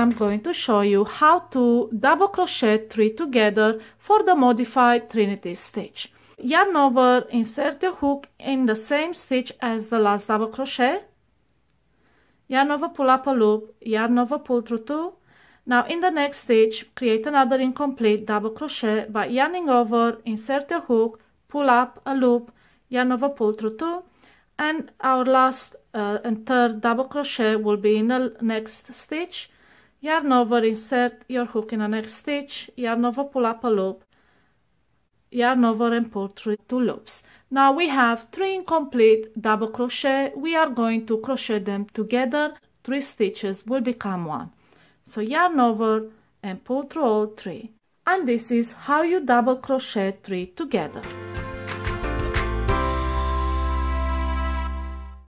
I'm going to show you how to double crochet three together for the modified trinity stitch. Yarn over, insert the hook in the same stitch as the last double crochet, yarn over, pull up a loop, yarn over, pull through two. Now in the next stitch, create another incomplete double crochet by yarning over, insert the hook, pull up a loop, yarn over, pull through two, and our last uh, and third double crochet will be in the next stitch yarn over insert your hook in the next stitch yarn over pull up a loop yarn over and pull through two loops now we have three incomplete double crochet we are going to crochet them together three stitches will become one so yarn over and pull through all three and this is how you double crochet three together